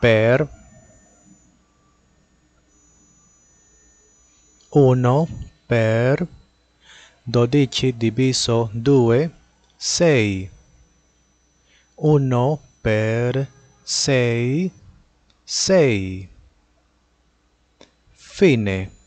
per 1 per 12 diviso 2 6 1 per 6 6 fine